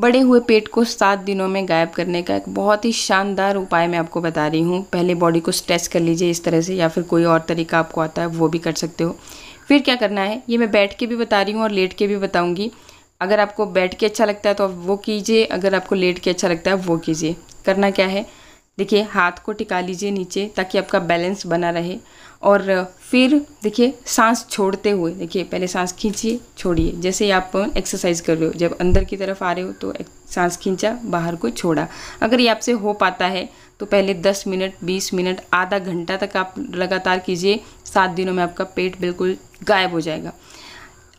बड़े हुए पेट को सात दिनों में गायब करने का एक बहुत ही शानदार उपाय मैं आपको बता रही हूँ पहले बॉडी को स्ट्रेच कर लीजिए इस तरह से या फिर कोई और तरीका आपको आता है वो भी कर सकते हो फिर क्या करना है ये मैं बैठ के भी बता रही हूँ और लेट के भी बताऊँगी अगर आपको बैठ के अच्छा लगता है तो आप वो कीजिए अगर आपको लेट के अच्छा लगता है वो कीजिए करना क्या है देखिए हाथ को टिका लीजिए नीचे ताकि आपका बैलेंस बना रहे और फिर देखिए सांस छोड़ते हुए देखिए पहले सांस खींचिए छोड़िए जैसे ही आप एक्सरसाइज कर रहे हो जब अंदर की तरफ आ रहे हो तो सांस खींचा बाहर को छोड़ा अगर ये आपसे हो पाता है तो पहले 10 मिनट 20 मिनट आधा घंटा तक आप लगातार कीजिए सात दिनों में आपका पेट बिल्कुल गायब हो जाएगा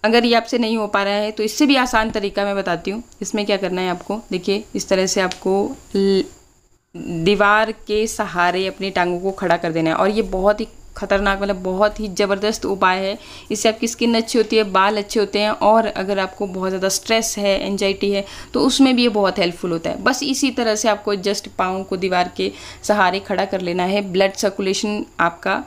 अगर ये आपसे नहीं हो पा रहा है तो इससे भी आसान तरीका मैं बताती हूँ इसमें क्या करना है आपको देखिए इस तरह से आपको दीवार के सहारे अपनी टांगों को खड़ा कर देना है और ये बहुत ही खतरनाक मतलब बहुत ही ज़बरदस्त उपाय है इससे आपकी स्किन अच्छी होती है बाल अच्छे होते हैं और अगर आपको बहुत ज़्यादा स्ट्रेस है एनजाइटी है तो उसमें भी ये बहुत हेल्पफुल होता है बस इसी तरह से आपको जस्ट पाँव को दीवार के सहारे खड़ा कर लेना है ब्लड सर्कुलेशन आपका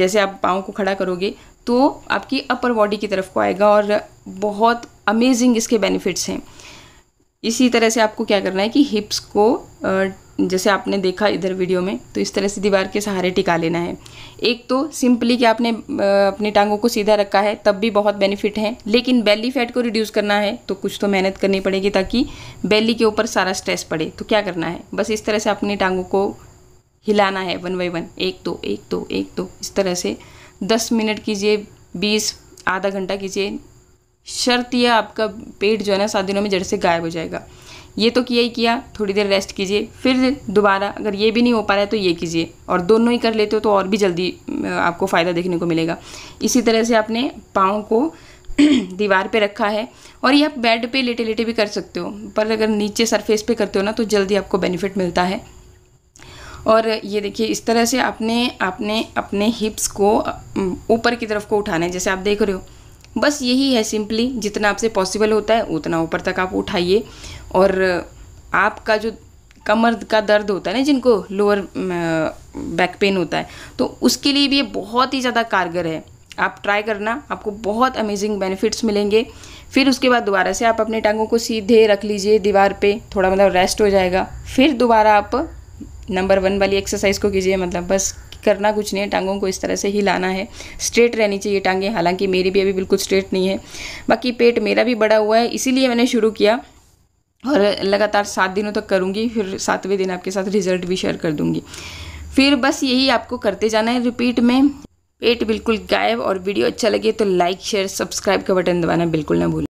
जैसे आप पाँव को खड़ा करोगे तो आपकी अपर बॉडी की तरफ को आएगा और बहुत अमेजिंग इसके बेनिफिट्स हैं इसी तरह से आपको क्या करना है कि हिप्स को जैसे आपने देखा इधर वीडियो में तो इस तरह से दीवार के सहारे टिका लेना है एक तो सिंपली कि आपने अपनी टांगों को सीधा रखा है तब भी बहुत बेनिफिट है लेकिन बेली फैट को रिड्यूस करना है तो कुछ तो मेहनत करनी पड़ेगी ताकि बेली के ऊपर सारा स्ट्रेस पड़े तो क्या करना है बस इस तरह से अपनी टांगों को हिलाना है वन बाई वन एक दो एक दो एक दो इस तरह से दस मिनट कीजिए बीस आधा घंटा कीजिए शर्त यह आपका पेट जो है ना सात दिनों में जड़ से गायब हो जाएगा ये तो किया ही किया थोड़ी देर रेस्ट कीजिए फिर दोबारा अगर ये भी नहीं हो पा रहा है तो ये कीजिए और दोनों ही कर लेते हो तो और भी जल्दी आपको फ़ायदा देखने को मिलेगा इसी तरह से आपने पाँव को दीवार पे रखा है और ये आप बेड पे लेटे लेटे भी कर सकते हो पर अगर नीचे सरफेस पे करते हो ना तो जल्दी आपको बेनिफिट मिलता है और ये देखिए इस तरह से आपने आपने अपने हिप्स को ऊपर की तरफ को उठाना है जैसे आप देख रहे हो बस यही है सिंपली जितना आपसे पॉसिबल होता है उतना ऊपर तक आप उठाइए और आपका जो कमर का दर्द होता है ना जिनको लोअर बैक पेन होता है तो उसके लिए भी ये बहुत ही ज़्यादा कारगर है आप ट्राई करना आपको बहुत अमेजिंग बेनिफिट्स मिलेंगे फिर उसके बाद दोबारा से आप अपने टांगों को सीधे रख लीजिए दीवार पे थोड़ा मतलब रेस्ट हो जाएगा फिर दोबारा आप नंबर वन वाली एक्सरसाइज को कीजिए मतलब बस करना कुछ नहीं है टांगों को इस तरह से हिलाना है स्ट्रेट रहनी चाहिए टांगें हालांकि मेरी भी अभी बिल्कुल स्ट्रेट नहीं है बाकी पेट मेरा भी बड़ा हुआ है इसीलिए मैंने शुरू किया और लगातार सात दिनों तक करूँगी फिर सातवें दिन आपके साथ रिजल्ट भी शेयर कर दूँगी फिर बस यही आपको करते जाना है रिपीट में पेट बिल्कुल गायब और वीडियो अच्छा लगे तो लाइक शेयर सब्सक्राइब का बटन दबाना बिल्कुल ना भूलें